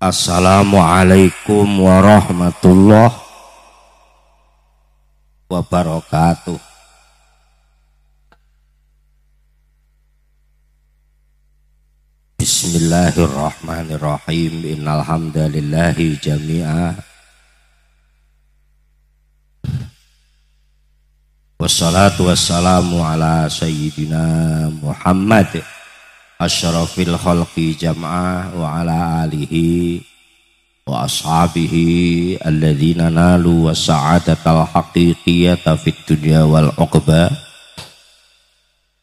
Assalamualaikum warahmatullahi wabarakatuh. Bismillahirrahmanirrahim. Innalhamdalillahi jami'a. Wassalatu wassalamu ala sayyidina Muhammad asyrafil khalqi jamaah wa ala alihi wa ashabihi alladzina nalu wa sa'adatal haqiqiyata fid dunya wal uqba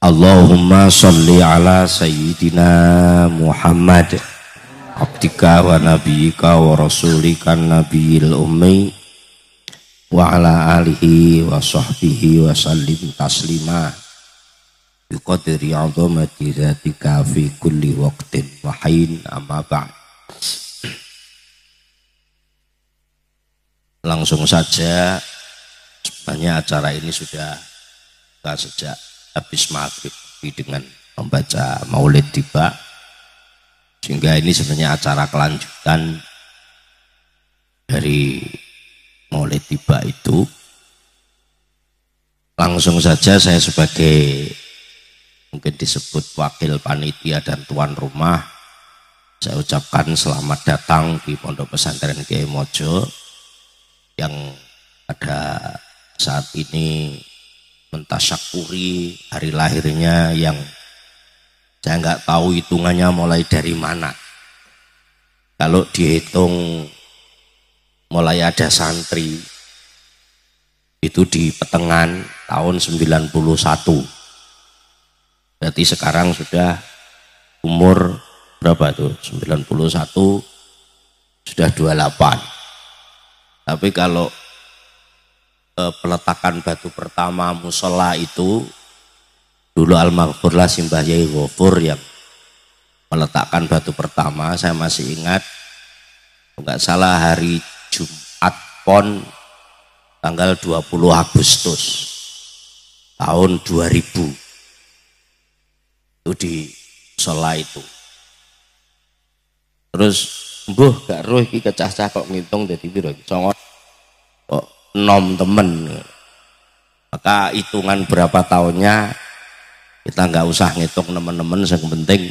Allahumma salli ala sayyidina Muhammad abdika wa nabiyika wa rasulika nabiyil ummi wa ala alihi wa sahbihi wa sallim taslimah biqadri azamati zatika fi kulli waqtin wa hain amma ba'd langsung saja sebenarnya acara ini sudah kita sejak habis maghrib dengan membaca maulid tiba sehingga ini sebenarnya acara kelanjutan dari maulid tiba itu langsung saja saya sebagai mungkin disebut wakil panitia dan tuan rumah. Saya ucapkan selamat datang di Pondok Pesantren Kiai Mojo yang ada saat ini mentasyakuri hari lahirnya yang saya nggak tahu hitungannya mulai dari mana. Kalau dihitung mulai ada santri itu di petengan tahun 91 berarti sekarang sudah umur berapa tuh 91 sudah 28 tapi kalau e, peletakan batu pertama musola itu dulu almarhumlah Simbah Yai Gofur yang meletakkan batu pertama saya masih ingat enggak salah hari Jumat Pon tanggal 20 Agustus tahun 2000 itu di sholat itu terus buh gak roh iki kecah-cah kok ngitung jadi piro iki kok nom temen maka hitungan berapa tahunnya kita nggak usah ngitung temen-temen yang penting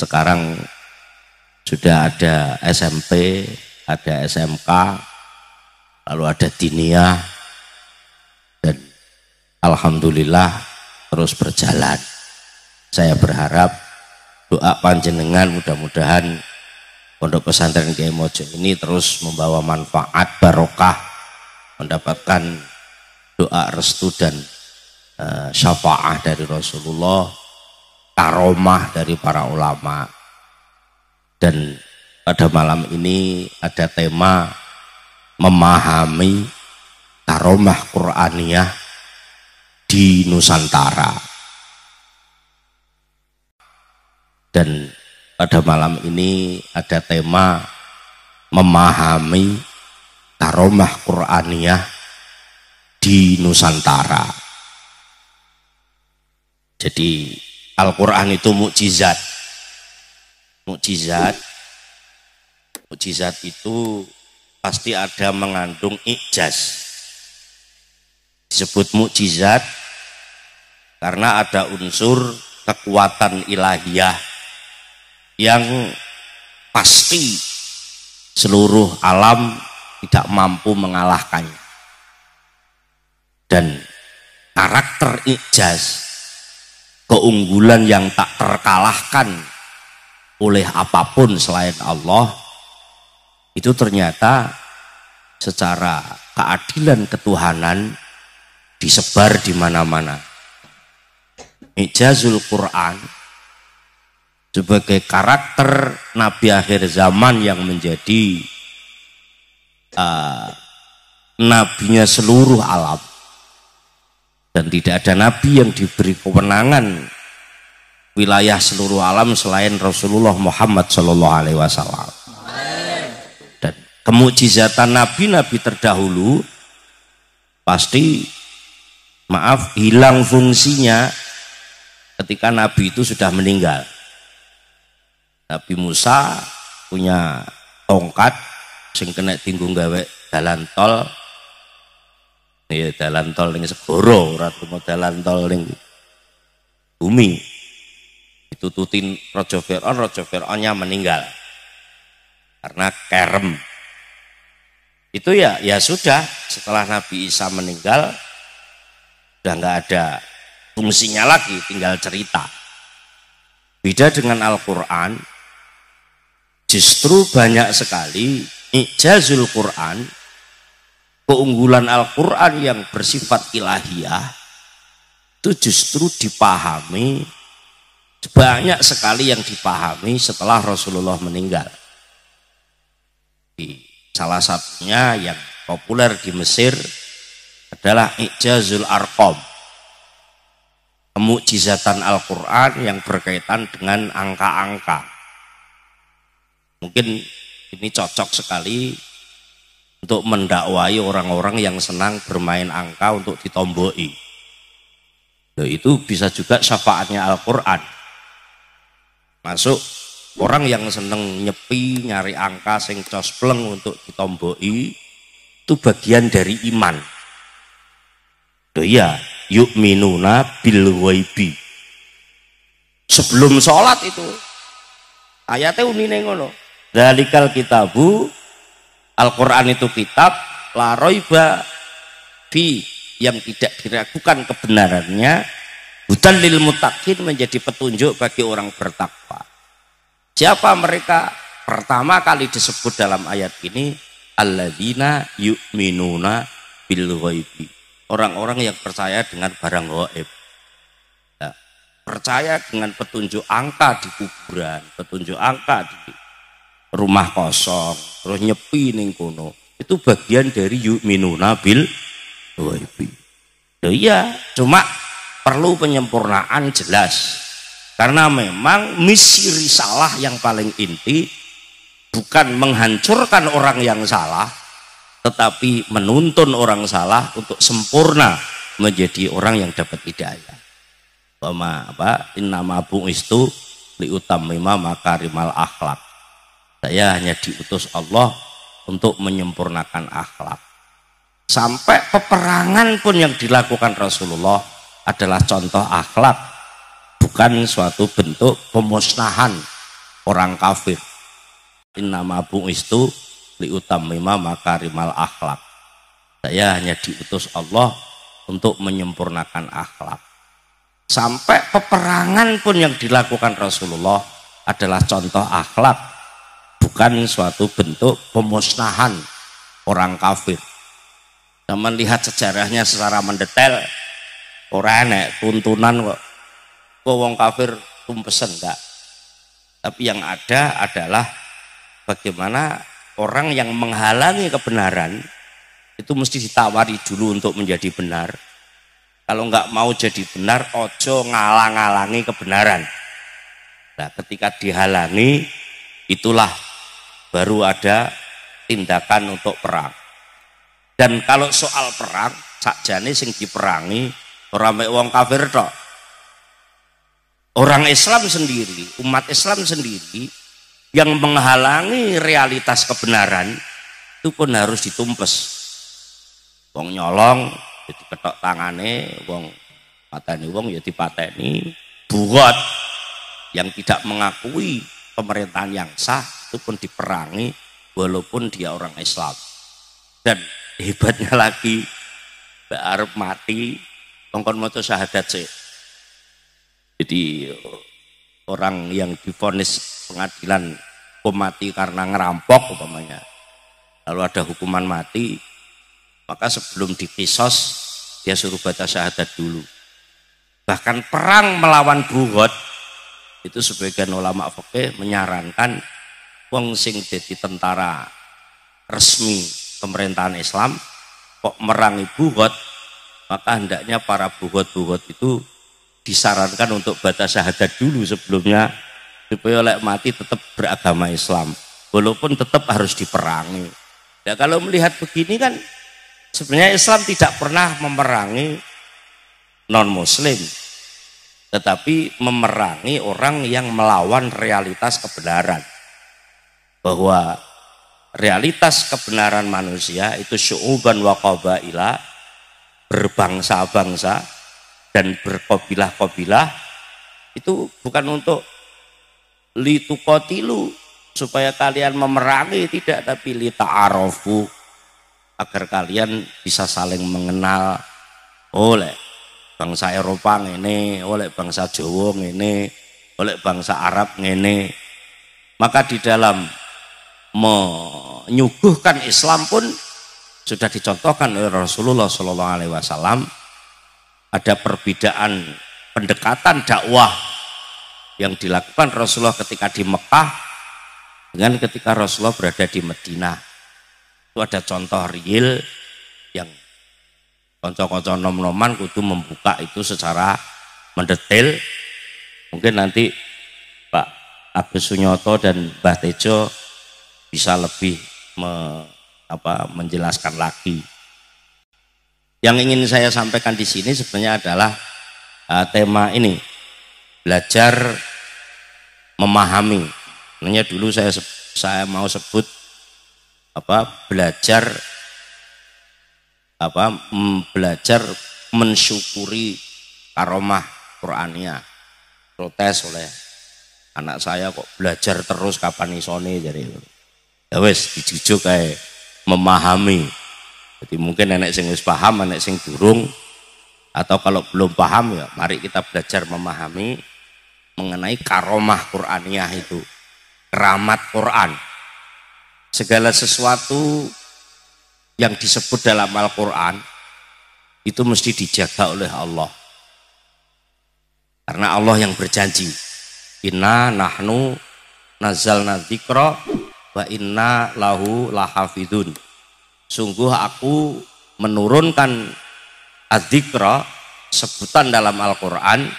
sekarang sudah ada SMP ada SMK lalu ada dinia dan alhamdulillah terus berjalan saya berharap doa panjenengan mudah-mudahan Pondok Pesantren Kiai Mojo ini terus membawa manfaat barokah mendapatkan doa restu dan uh, eh, syafaah dari Rasulullah karomah dari para ulama dan pada malam ini ada tema memahami karomah Qur'aniyah di Nusantara dan pada malam ini ada tema memahami karomah Qur'aniyah di Nusantara. Jadi Al-Qur'an itu mukjizat. Mukjizat mukjizat itu pasti ada mengandung ijaz. Disebut mukjizat karena ada unsur kekuatan ilahiyah yang pasti seluruh alam tidak mampu mengalahkannya. Dan karakter ijaz, keunggulan yang tak terkalahkan oleh apapun selain Allah, itu ternyata secara keadilan ketuhanan disebar di mana-mana. Ijazul Quran sebagai karakter nabi akhir zaman yang menjadi uh, nabinya seluruh alam dan tidak ada nabi yang diberi kewenangan wilayah seluruh alam selain Rasulullah Muhammad Shallallahu Alaihi Wasallam dan kemujizatan nabi-nabi terdahulu pasti maaf hilang fungsinya ketika nabi itu sudah meninggal Nabi Musa punya tongkat sing kena tinggung gawe dalan tol ya dalan tol ning segoro ratu mau dalan tol ning bumi ditututin Raja Fir'aun Raja Fir'aunnya meninggal karena kerem itu ya ya sudah setelah Nabi Isa meninggal sudah nggak ada fungsinya lagi tinggal cerita beda dengan Al-Quran Justru banyak sekali ijazul Quran, keunggulan Al-Quran yang bersifat ilahiyah, itu justru dipahami, banyak sekali yang dipahami setelah Rasulullah meninggal. Salah satunya yang populer di Mesir adalah ijazul arkom kemujizatan Al-Quran yang berkaitan dengan angka-angka Mungkin ini cocok sekali untuk mendakwai orang-orang yang senang bermain angka untuk ditomboi. itu bisa juga syafaatnya Al-Quran. Masuk orang yang senang nyepi, nyari angka, sing cospleng untuk ditomboi, itu bagian dari iman. Loh iya, yuk minuna bil waibi. Sebelum sholat itu, ayatnya unine ngono Dalikal kitabu Al-Quran itu kitab La roiba fi yang tidak diragukan kebenarannya hutan lil mutakin menjadi petunjuk bagi orang bertakwa siapa mereka pertama kali disebut dalam ayat ini alladzina yu'minuna bil ghaibi orang-orang yang percaya dengan barang gaib nah, percaya dengan petunjuk angka di kuburan petunjuk angka di rumah kosong terus nyepi ning kono itu bagian dari yuk minu nabil wabi ya iya cuma perlu penyempurnaan jelas karena memang misi risalah yang paling inti bukan menghancurkan orang yang salah tetapi menuntun orang salah untuk sempurna menjadi orang yang dapat hidayah. Pema apa? istu liutam liutammima makarimal akhlak saya hanya diutus Allah untuk menyempurnakan akhlak. Sampai peperangan pun yang dilakukan Rasulullah adalah contoh akhlak, bukan suatu bentuk pemusnahan orang kafir. Innama bu'istu liutamima makarimal akhlak. Saya hanya diutus Allah untuk menyempurnakan akhlak. Sampai peperangan pun yang dilakukan Rasulullah adalah contoh akhlak, bukan suatu bentuk pemusnahan orang kafir. Teman lihat sejarahnya secara mendetail, orang enak tuntunan kok. Kok wong kafir tumpesen enggak? Tapi yang ada adalah bagaimana orang yang menghalangi kebenaran itu mesti ditawari dulu untuk menjadi benar. Kalau enggak mau jadi benar, ojo ngalang-alangi kebenaran. Nah, ketika dihalangi, itulah baru ada tindakan untuk perang. Dan kalau soal perang, sakjane sing diperangi ora wong kafir tok. Orang Islam sendiri, umat Islam sendiri yang menghalangi realitas kebenaran itu pun harus ditumpes. Wong nyolong jadi ya ketok tangane, wong pateni wong ya dipateni, buat yang tidak mengakui pemerintahan yang sah itu pun diperangi walaupun dia orang Islam. Dan hebatnya lagi Mbak Arab mati kongkon moto syahadat sih. Jadi orang yang difonis pengadilan hukum mati karena ngerampok umpamanya lalu ada hukuman mati maka sebelum dikisos dia suruh baca syahadat dulu bahkan perang melawan bugot itu sebagian ulama fakih menyarankan wong sing dadi tentara resmi pemerintahan Islam kok merangi buhot maka hendaknya para buhot-buhot itu disarankan untuk baca syahadat dulu sebelumnya supaya oleh mati tetap beragama Islam walaupun tetap harus diperangi ya kalau melihat begini kan sebenarnya Islam tidak pernah memerangi non muslim tetapi memerangi orang yang melawan realitas kebenaran bahwa realitas kebenaran manusia itu syu'uban wa qabaila berbangsa-bangsa dan berkobilah-kobilah itu bukan untuk litukotilu supaya kalian memerangi tidak tapi lita'arofu agar kalian bisa saling mengenal oleh bangsa Eropa ini oleh bangsa Jawa ini oleh bangsa Arab ini maka di dalam menyuguhkan Islam pun sudah dicontohkan oleh Rasulullah Shallallahu Alaihi Wasallam ada perbedaan pendekatan dakwah yang dilakukan Rasulullah ketika di Mekah dengan ketika Rasulullah berada di Medina. itu ada contoh real yang konco-konco nom-noman kudu membuka itu secara mendetail. mungkin nanti Pak Agus Sunyoto dan Mbah Tejo bisa lebih me, apa, menjelaskan lagi. Yang ingin saya sampaikan di sini sebenarnya adalah uh, tema ini belajar memahami. Sebenarnya dulu saya saya mau sebut apa belajar apa mm, belajar mensyukuri karomah Qur'annya protes oleh anak saya kok belajar terus kapan isone jadi ya wis dijujuk kae memahami jadi mungkin nenek sing wis paham nenek sing durung atau kalau belum paham ya mari kita belajar memahami mengenai karomah Qur'aniyah itu keramat Quran segala sesuatu yang disebut dalam Al-Quran itu mesti dijaga oleh Allah karena Allah yang berjanji inna nahnu nazal dzikra wa inna lahu lahafidun sungguh aku menurunkan adzikra sebutan dalam Al-Quran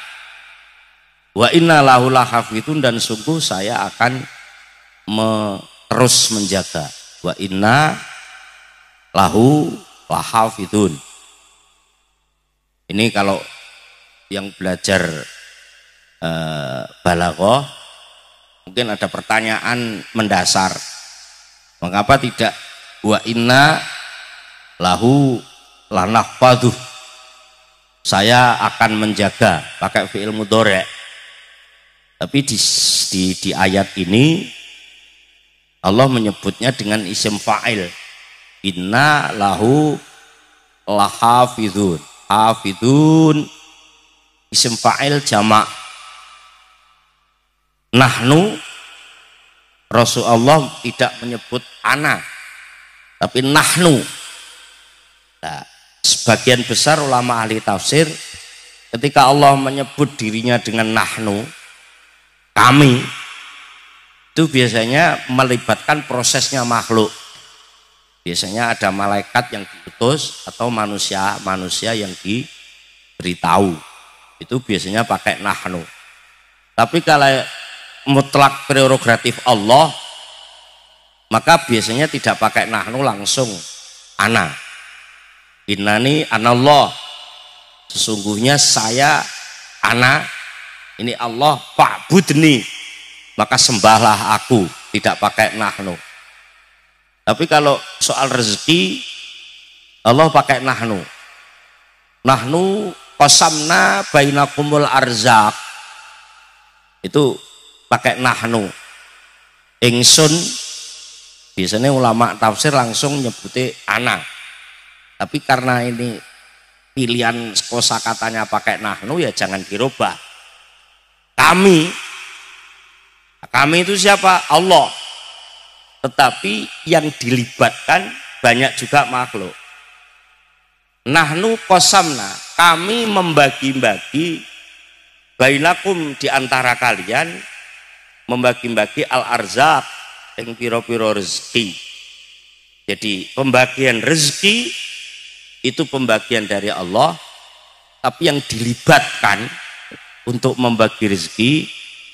wa inna lahu lahafidun dan sungguh saya akan me, terus menjaga wa inna lahu lahafidun ini kalau yang belajar eh, balaghah mungkin ada pertanyaan mendasar mengapa tidak wa inna lahu lanah paduh saya akan menjaga pakai fi'il mudore tapi di, di, di ayat ini Allah menyebutnya dengan isim fa'il inna lahu lahafidhun hafidhun isim fa'il jamak nahnu Rasulullah tidak menyebut ana tapi nahnu nah, sebagian besar ulama ahli tafsir ketika Allah menyebut dirinya dengan nahnu kami itu biasanya melibatkan prosesnya makhluk biasanya ada malaikat yang diutus atau manusia manusia yang diberitahu itu biasanya pakai nahnu tapi kalau mutlak prerogatif Allah maka biasanya tidak pakai nahnu langsung ana innani Allah. sesungguhnya saya ana ini Allah Pak Budni maka sembahlah aku tidak pakai nahnu tapi kalau soal rezeki Allah pakai nahnu nahnu kosamna bainakumul arzak itu pakai nahnu ingsun biasanya ulama tafsir langsung nyebuti ana tapi karena ini pilihan kosa katanya pakai nahnu ya jangan dirubah kami kami itu siapa Allah tetapi yang dilibatkan banyak juga makhluk nahnu kosamna kami membagi-bagi bainakum diantara kalian membagi-bagi al-arzak yang piro-piro rezeki jadi pembagian rezeki itu pembagian dari Allah tapi yang dilibatkan untuk membagi rezeki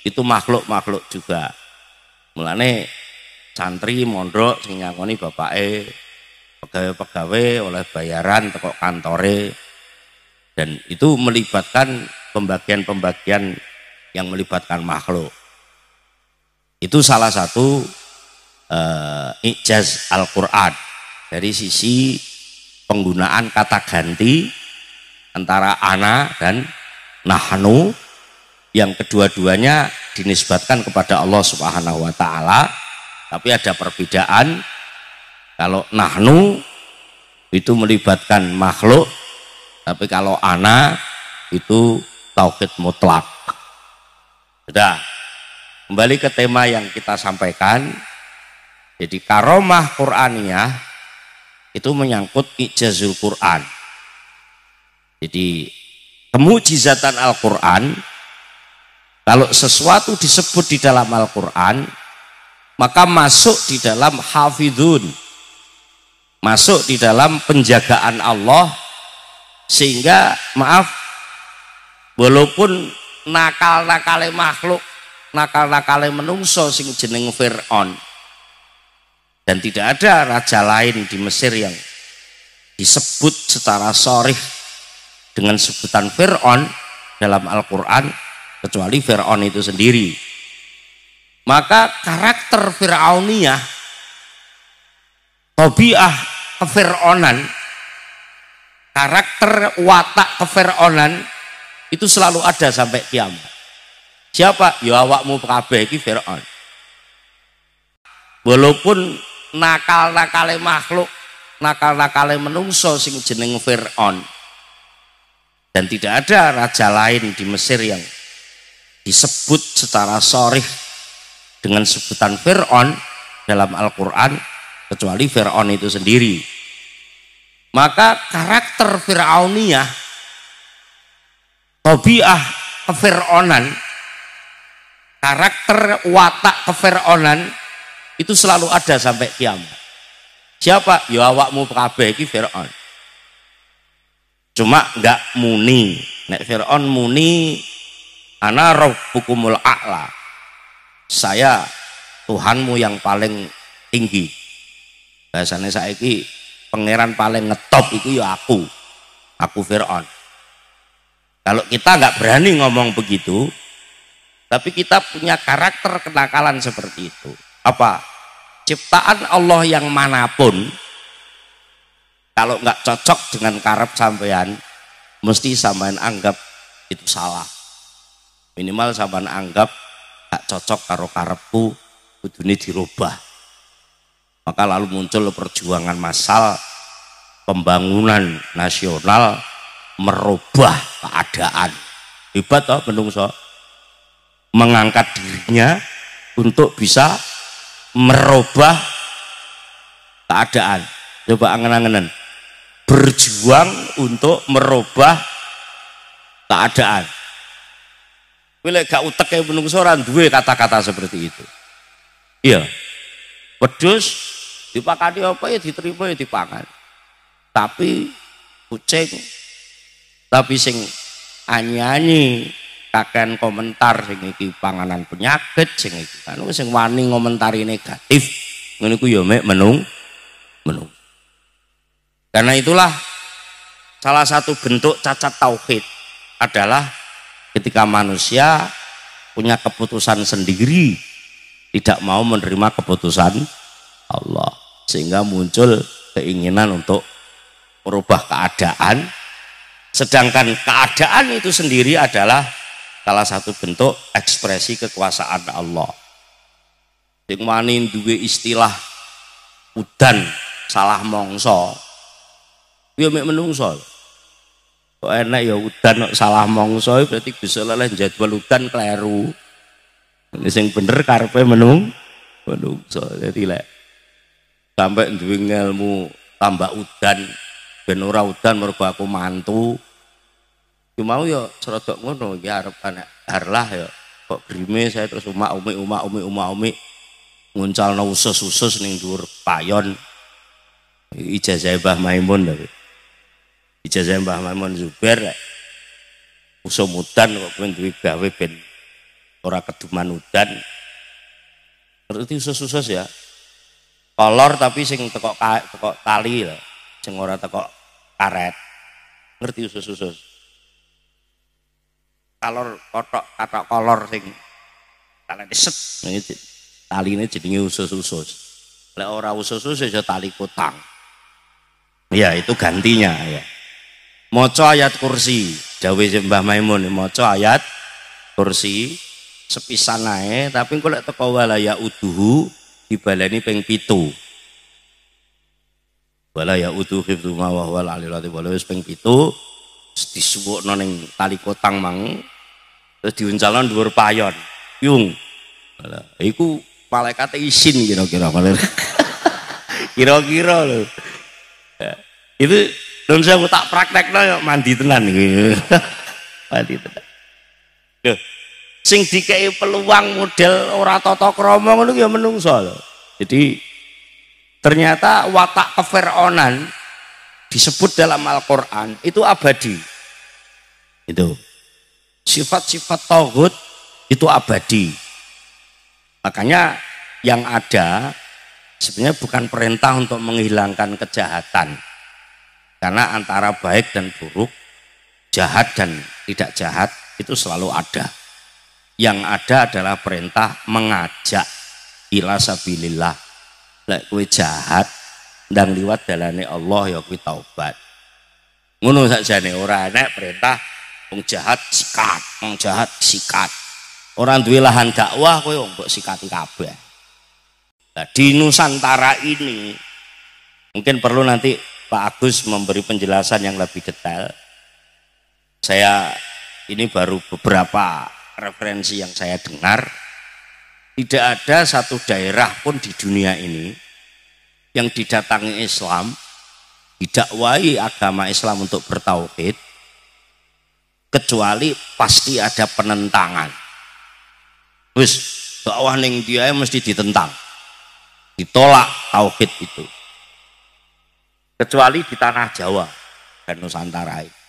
itu makhluk-makhluk juga mulane santri mondok sing ngakoni bapake pegawai-pegawai oleh bayaran teko kantore dan itu melibatkan pembagian-pembagian yang melibatkan makhluk itu salah satu uh, ijaz Al-Quran dari sisi penggunaan kata ganti antara ana dan nahnu yang kedua-duanya dinisbatkan kepada Allah Subhanahu wa taala tapi ada perbedaan kalau nahnu itu melibatkan makhluk tapi kalau ana itu tauhid mutlak. Sudah, kembali ke tema yang kita sampaikan. Jadi karomah Qur'aniyah itu menyangkut ijazul Qur'an. Jadi kemujizatan Al-Qur'an kalau sesuatu disebut di dalam Al-Qur'an maka masuk di dalam hafidun. Masuk di dalam penjagaan Allah sehingga maaf walaupun nakal nakal makhluk nakal-nakale menungso sing jeneng Fir'aun dan tidak ada raja lain di Mesir yang disebut secara sorih dengan sebutan Fir'aun dalam Al-Quran kecuali Fir'aun itu sendiri maka karakter Fir'auniyah tobiah kefir'onan karakter watak kefir'onan itu selalu ada sampai kiamat Siapa? Ya awakmu kabeh iki Firaun. Walaupun nakal-nakale makhluk, nakal-nakale menungso sing jeneng Firaun. Dan tidak ada raja lain di Mesir yang disebut secara sorih dengan sebutan Fir'aun dalam Al-Quran kecuali Fir'aun itu sendiri maka karakter Fir'auniyah tobiah kefir'onan Karakter watak keferonan itu selalu ada sampai kiamat. Siapa? Ya awakmu kabeh iki Firaun. Cuma enggak muni. Nek Firaun muni ana rabbukumul a'la. Saya Tuhanmu yang paling tinggi. Bahasane saiki pangeran paling ngetop itu ya aku. Aku Firaun. Kalau kita nggak berani ngomong begitu, tapi kita punya karakter kenakalan seperti itu. Apa? Ciptaan Allah yang manapun, kalau nggak cocok dengan karep sampean, mesti sampean anggap itu salah. Minimal sampean anggap nggak cocok karo karepku, dunia dirubah. Maka lalu muncul perjuangan massal pembangunan nasional merubah keadaan. Hebat toh menungso mengangkat dirinya untuk bisa merubah keadaan. Coba angen-angenan. Berjuang untuk merubah keadaan. Wile gak utek kayak e menungso ora duwe kata-kata seperti itu. Iya. Wedus dipakani apa ya diterima ya dipangan. Tapi kucing tapi sing anyanyi kakean komentar sing iki panganan penyakit sing iki kan sing wani komentar negatif ngene ku ya mek menung menung karena itulah salah satu bentuk cacat tauhid adalah ketika manusia punya keputusan sendiri tidak mau menerima keputusan Allah sehingga muncul keinginan untuk merubah keadaan sedangkan keadaan itu sendiri adalah salah satu bentuk ekspresi kekuasaan Allah sing wani duwe istilah udan salah mongso kuwi mek menungso kok enak ya udan salah mongso berarti bisa leleh jadwal udan Ini sing bener karpe menung menungso jadi lek sampai duwe ilmu tambah udan ben udan mergo aku mantu yo ya mau yo ya, serodok ngono ya arep anak harlah yo ya. kok grime saya terus umak umi umak umi umak umi nguncalno usus-usus ning dhuwur payon ijazah Mbah Maimun lho ijazah Mbah Maimun Zubair usah mudan kok kowe duwe gawe ben ora keduman udan ngerti usus-usus ya kolor tapi sing tekok tekok tali lho sing ora tekok karet ngerti usus-usus kalor kotok katok kolor sing diset set nah, tali ini jadi usus-usus oleh orang usus-usus ya tali kutang ya itu gantinya ya maca ayat kursi jawi Mbah Maimun maca ayat kursi sepisan ae tapi kalau lek walaya uduhu dibaleni balai pitu wala ya utuhu khifdu mawah wa wal alilati wala wis ping tali kotang mang terus diuncalon dhuwur payon yung iku malaikat isin kira-kira kira-kira lho eh, itu dan saya tak praktek no, mandi tenan mandi tenan deh, sing dikei peluang model ora tata krama ngono ya menungso lho. Jadi ternyata watak keferonan disebut dalam Al-Qur'an itu abadi. Itu. Sifat-sifat tauhid itu abadi. Makanya yang ada sebenarnya bukan perintah untuk menghilangkan kejahatan. Karena antara baik dan buruk, jahat dan tidak jahat itu selalu ada. Yang ada adalah perintah mengajak ila sabilillah. Lek kowe jahat dan liwat dalane Allah ya kuwi taubat. Ngono sakjane ora enak perintah wong jahat sikat wong jahat sikat orang duwe lahan dakwah kowe mbok sikati kabeh nah, di Nusantara ini mungkin perlu nanti Pak Agus memberi penjelasan yang lebih detail saya ini baru beberapa referensi yang saya dengar tidak ada satu daerah pun di dunia ini yang didatangi Islam didakwai agama Islam untuk bertauhid kecuali pasti ada penentangan terus bawah ning dia mesti ditentang ditolak tauhid itu kecuali di tanah Jawa dan Nusantara itu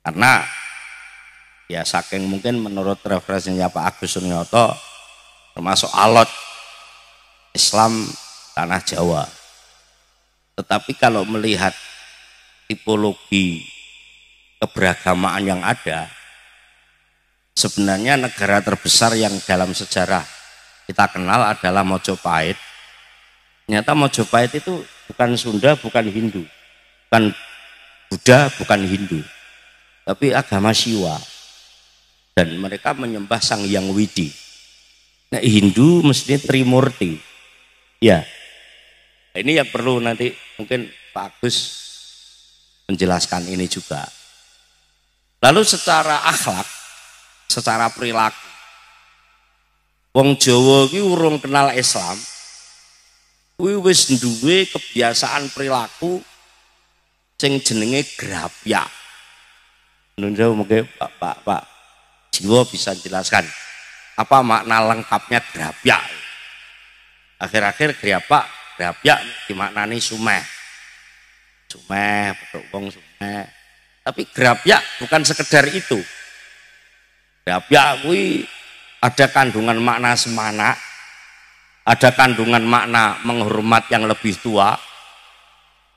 karena ya saking mungkin menurut referensinya Pak Agus Sunyoto termasuk alot Islam tanah Jawa tetapi kalau melihat tipologi keberagamaan yang ada sebenarnya negara terbesar yang dalam sejarah kita kenal adalah Mojopahit ternyata Mojopahit itu bukan Sunda bukan Hindu bukan Buddha bukan Hindu tapi agama Siwa dan mereka menyembah Sang Hyang Widi nah Hindu mestinya Trimurti ya ini yang perlu nanti mungkin Pak Agus menjelaskan ini juga Lalu secara akhlak, secara perilaku, wong Jawa ini urung kenal Islam, kuwi wis duwe kebiasaan perilaku sing jenenge grapyak. Nunda mungkin Pak Pak Pak Jiwa bisa jelaskan apa makna lengkapnya grapyak. Akhir-akhir grapyak, grapya dimaknani sumeh. Sumeh, petuk wong sumeh. Tapi grapyak bukan sekedar itu. Grapyak kuwi ada kandungan makna semana, ada kandungan makna menghormat yang lebih tua,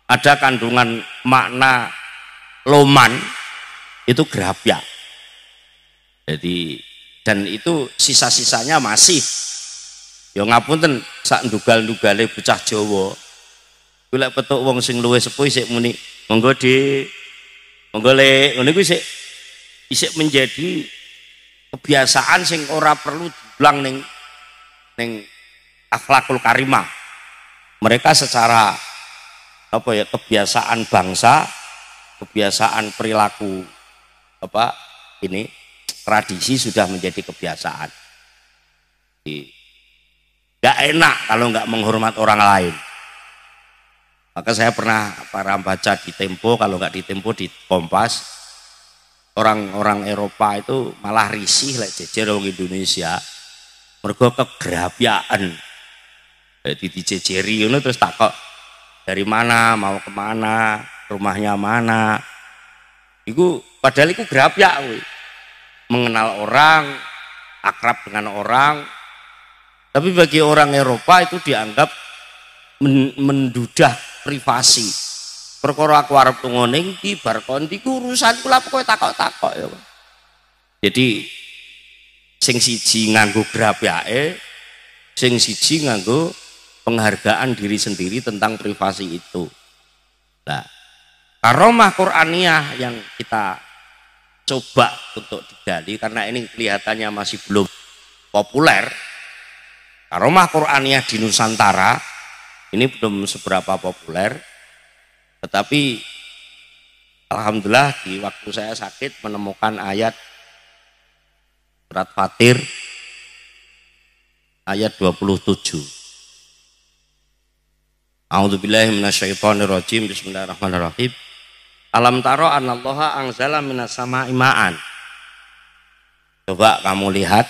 ada kandungan makna loman itu grapyak. Jadi dan itu sisa-sisanya masih ya ngapunten sak ndugal-ndugale bocah Jawa. Kuwi petuk wong sing luwih sepuh sik muni monggo Dik menggolek ngono kuwi sik isik menjadi kebiasaan sing ora perlu bilang neng neng akhlakul karimah mereka secara apa ya kebiasaan bangsa kebiasaan perilaku apa ini tradisi sudah menjadi kebiasaan gak enak kalau nggak menghormat orang lain maka saya pernah para baca di Tempo, kalau nggak di Tempo di Kompas, orang-orang Eropa itu malah risih lah jejer orang Indonesia. Mergo kegerapiaan. Jadi dijejeri ngono terus kok dari mana, mau kemana, rumahnya mana. Iku padahal iku gerabya, Mengenal orang, akrab dengan orang. Tapi bagi orang Eropa itu dianggap mendudah privasi perkara aku arep tungone di bar kondi urusan kula pokoknya takok-takok ya jadi sing siji nganggo grapiake sing siji nganggo penghargaan diri sendiri tentang privasi itu nah karomah Qur'aniyah yang kita coba untuk digali karena ini kelihatannya masih belum populer karomah Qur'aniyah di Nusantara ini belum seberapa populer tetapi Alhamdulillah di waktu saya sakit menemukan ayat surat Fatir ayat 27 A'udzubillahi minasyaitonirrajim Bismillahirrahmanirrahim Alam taro anallaha angzala minasama imaan. Coba kamu lihat.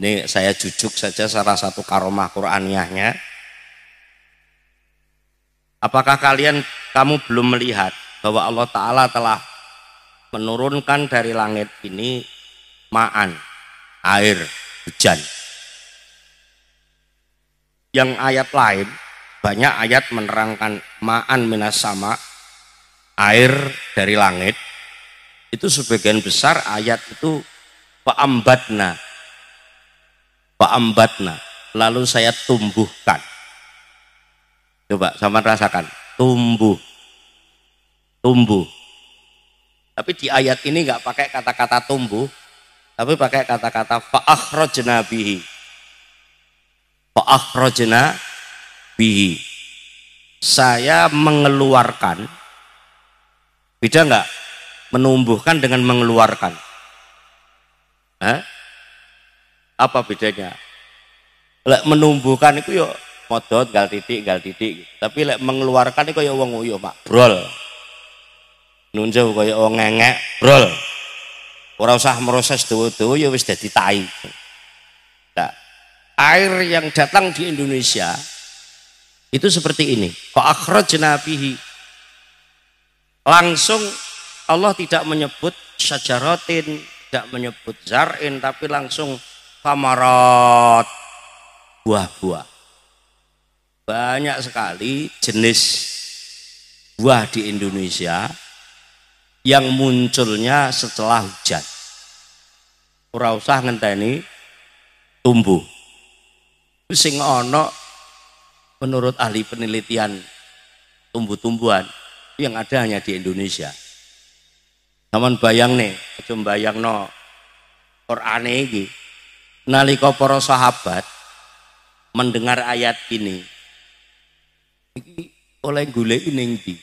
Ini saya jujuk saja salah satu karomah Quraniahnya. Apakah kalian kamu belum melihat bahwa Allah Ta'ala telah menurunkan dari langit ini ma'an, air, hujan. Yang ayat lain, banyak ayat menerangkan ma'an minas sama, air dari langit. Itu sebagian besar ayat itu paambatna paambatna lalu saya tumbuhkan Coba sama rasakan, tumbuh. Tumbuh. Tapi di ayat ini nggak pakai kata-kata tumbuh, tapi pakai kata-kata fa'akhrajna bihi. Fa'akhrajna bihi. Saya mengeluarkan beda nggak menumbuhkan dengan mengeluarkan Hah? apa bedanya menumbuhkan itu yuk ya kodot gal titik gal titik tapi lek mengeluarkan kaya wong uyo pak brol nunjuk kaya wong ngengek brol ora usah meroses dawa-dawa ya wis dadi tai nah, air yang datang di Indonesia itu seperti ini fa akhrajna bihi langsung Allah tidak menyebut syajaratin tidak menyebut zar'in tapi langsung tamarat buah-buah banyak sekali jenis buah di Indonesia yang munculnya setelah hujan. Ora usah ngenteni tumbuh. Sing ana menurut ahli penelitian tumbuh-tumbuhan yang ada hanya di Indonesia. Taman bayang nih, coba bayang no Quran ini. Nalika para sahabat mendengar ayat ini, ini oleh gule ini ndi?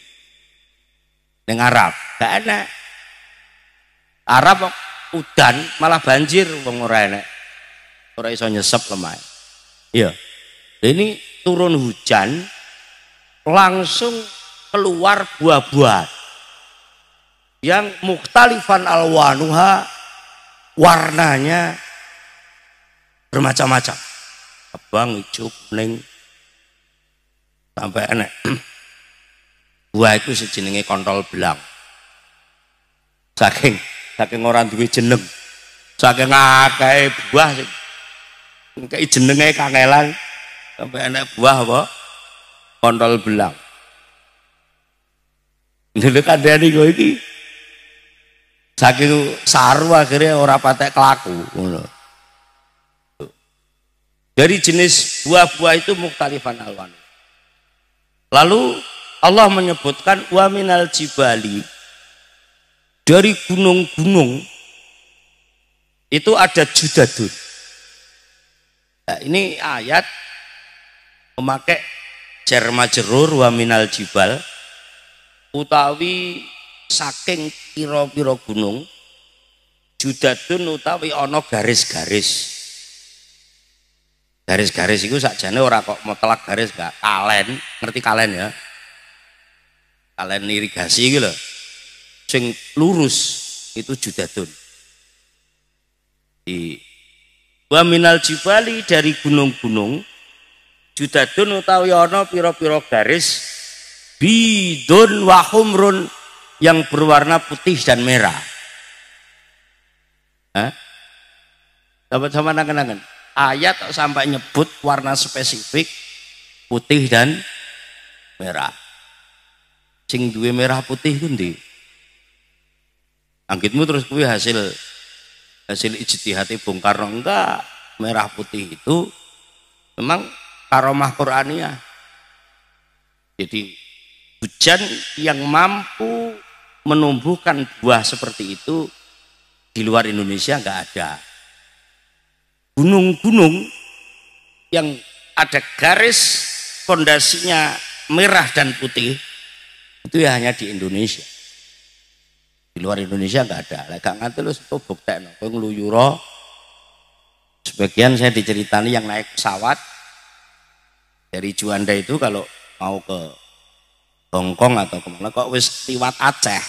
Ning Arab. Gak enak. Arab kok udan malah banjir wong ora enak. Ora iso nyesep lemah. Iya. Ini turun hujan langsung keluar buah-buahan yang muktalifan alwanuha warnanya bermacam-macam abang hijau kuning sampai enak buah itu sejenisnya kontrol belang saking saking orang duwe jeneng saking ngakai buah kayak jenenge kangelan sampai enak buah apa kontrol belang dekat dari gue ini saking saru akhirnya orang patek kelaku Dari jenis buah-buah itu muktalifan alwan. Lalu Allah menyebutkan wa minal jibali dari gunung-gunung itu ada judadun. Nah, ini ayat memakai jerma jerur wa minal jibal utawi saking piro-piro gunung judadun utawi ono garis-garis Garis-garis itu sakjane ora kok mutlak garis gak kalen, ngerti kalen ya? Kalen irigasi gitu loh. Sing lurus itu ton. Di wa minal jibali dari gunung-gunung ton utawi ana pira-pira garis bidun wa humrun yang berwarna putih dan merah. Hah? Dapat sama nangan-nangan ayat sampai nyebut warna spesifik putih dan merah sing duwe merah putih ku ndi angkitmu terus kuwi hasil hasil ijtihati Bung Karno enggak merah putih itu memang karomah Qur'ania jadi hujan yang mampu menumbuhkan buah seperti itu di luar Indonesia enggak ada gunung-gunung yang ada garis fondasinya merah dan putih itu ya hanya di Indonesia di luar Indonesia nggak ada lek gak nganti lu bukti. buktekno kowe sebagian saya diceritani yang naik pesawat dari Juanda itu kalau mau ke Hongkong atau kemana kok wis liwat Aceh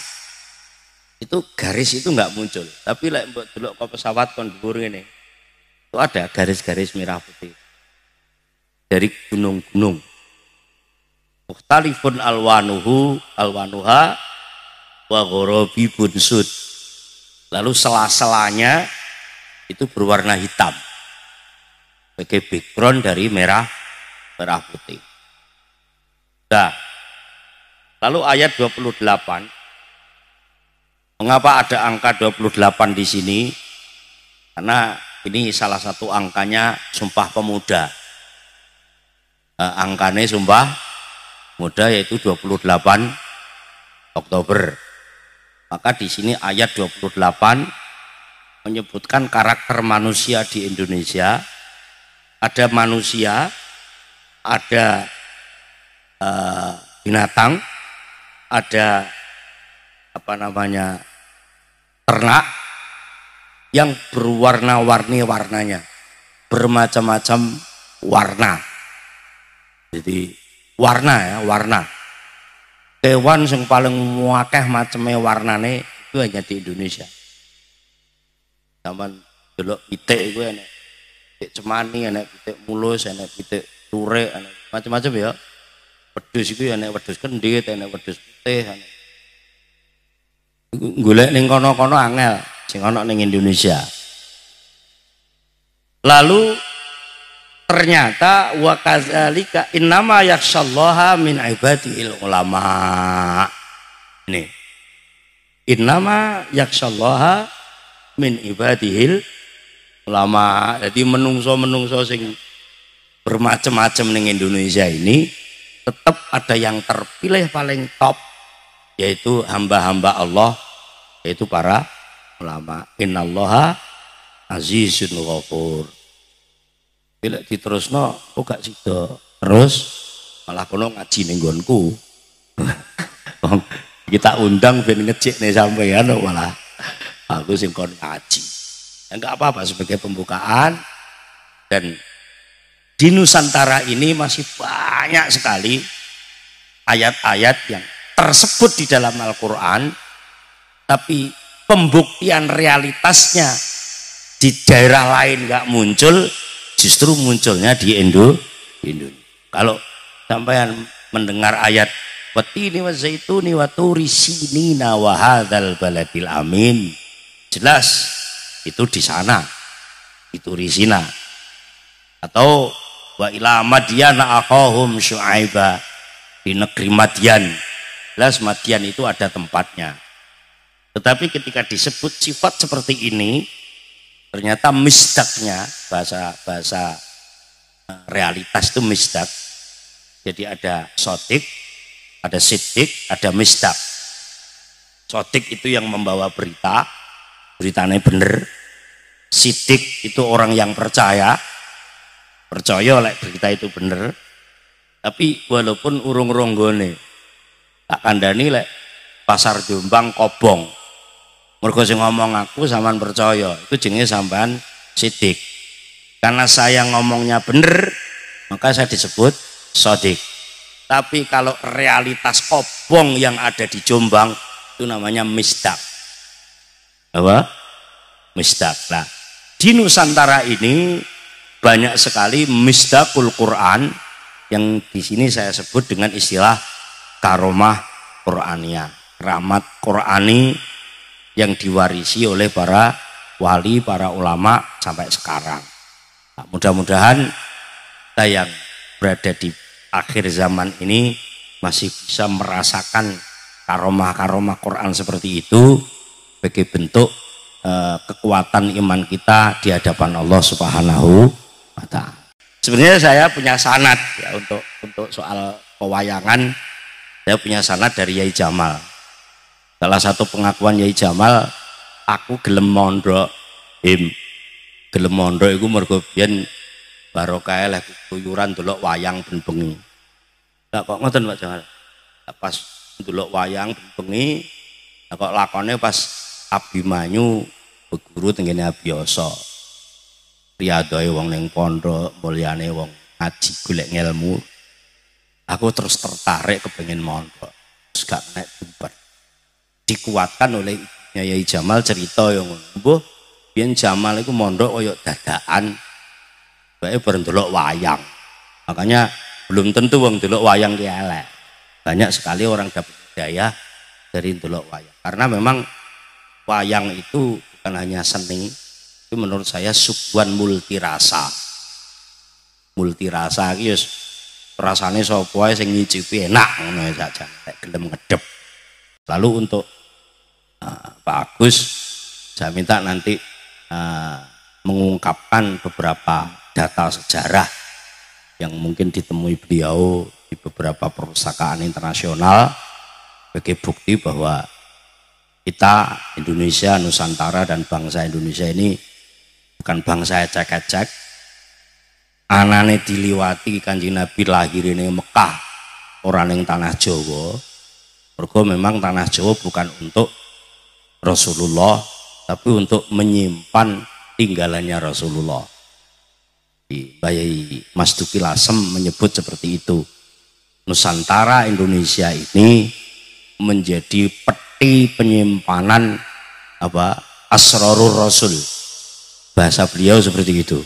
itu garis itu nggak muncul tapi lah buat dulu kok pesawat kondur ini. Itu ada garis-garis merah putih dari gunung-gunung. Mukhtalifun alwanuhu alwanuha wa ghorobi bunsud. Lalu sela-selanya itu berwarna hitam. Sebagai background dari merah merah putih. Nah, lalu ayat 28 Mengapa ada angka 28 di sini? Karena ini salah satu angkanya Sumpah Pemuda. Eh, angkanya Sumpah Pemuda yaitu 28 Oktober. Maka di sini ayat 28 menyebutkan karakter manusia di Indonesia. Ada manusia, ada eh, binatang, ada apa namanya ternak, yang berwarna-warni warnanya bermacam-macam warna jadi warna ya warna hewan yang paling muakeh macamnya warnane itu hanya di Indonesia zaman dulu pitik gue enak pitik cemani enak pitik mulus enak pitik ture enak macam-macam ya pedus itu ya, enak pedus kendit enak pedus putih enak gulek ning kono-kono angel sing ana ning Indonesia. Lalu ternyata wa kadzalika innama yakhsallaha min ibadil ulama. Ini. Innama yakhsallaha min ibadil ulama. Jadi menungso-menungso sing bermacam-macam ning Indonesia ini tetap ada yang terpilih paling top yaitu hamba-hamba Allah yaitu para ulama innallaha azizun ghafur bila diterusno aku gak sida terus malah kono ngaji ning nggonku kita undang ben ngecek nih sampean malah aku sing kon ngaji enggak ya apa-apa sebagai pembukaan dan di Nusantara ini masih banyak sekali ayat-ayat yang tersebut di dalam Al-Quran tapi pembuktian realitasnya di daerah lain nggak muncul justru munculnya di Indo Indonesia kalau sampai mendengar ayat peti ini waktu itu waktu turi sinina wa baladil amin. Jelas itu di sana. Itu risina. Atau wa ilamadian akhohum syuaiba di negeri Madian. Jelas Madian itu ada tempatnya. Tetapi ketika disebut sifat seperti ini, ternyata mistaknya bahasa bahasa eh, realitas itu mistak Jadi ada sotik, ada sidik, ada mistak Sotik itu yang membawa berita, beritanya benar. Sidik itu orang yang percaya, percaya oleh berita itu benar. Tapi walaupun urung ronggone, tak kandani lek pasar Jombang kobong, mergo sing ngomong aku sampean percaya itu jenenge sampean sidik karena saya ngomongnya bener maka saya disebut sodik tapi kalau realitas kobong yang ada di Jombang itu namanya mistak apa? mistak nah, di Nusantara ini banyak sekali mistakul Quran yang di sini saya sebut dengan istilah karomah Qurania rahmat Qurani yang diwarisi oleh para wali, para ulama sampai sekarang. Nah, mudah-mudahan kita yang berada di akhir zaman ini masih bisa merasakan karomah-karomah Quran seperti itu sebagai bentuk eh, kekuatan iman kita di hadapan Allah Subhanahu wa taala. Sebenarnya saya punya sanat ya untuk untuk soal pewayangan saya punya sanat dari Yai Jamal salah satu pengakuan Yai Jamal aku gelem mondok im gelem mondok iku mergo biyen barokah lek kuyuran delok wayang ben bengi lah kok ngoten Pak Jamal pas delok wayang ben bengi lah kok lakone pas Abimanyu beguru tenggene Abiyasa riyadoe wong ning pondok mulyane wong ngaji golek ngelmu aku terus tertarik kepengen mondok terus gak nek bubar dikuatkan oleh Nyai Jamal cerita yang mbuh biar Jamal itu mondok oyok dadaan baik berendelok wayang makanya belum tentu wong delok wayang ki elek banyak sekali orang dapat daya dari delok wayang karena memang wayang itu bukan hanya seni itu menurut saya subuan multirasa rasa iki yus rasane sapa wae sing ngicipi enak ngono saja gelem ngedep lalu untuk Pak Agus saya minta nanti uh, mengungkapkan beberapa data sejarah yang mungkin ditemui beliau di beberapa perpustakaan internasional sebagai bukti bahwa kita Indonesia, Nusantara dan bangsa Indonesia ini bukan bangsa cek cek anane diliwati kanjeng Nabi lahir ini Mekah orang yang tanah Jawa mergo memang tanah Jawa bukan untuk Rasulullah tapi untuk menyimpan tinggalannya Rasulullah Bayi Mas Duki Lasem menyebut seperti itu Nusantara Indonesia ini menjadi peti penyimpanan apa asrarur rasul bahasa beliau seperti itu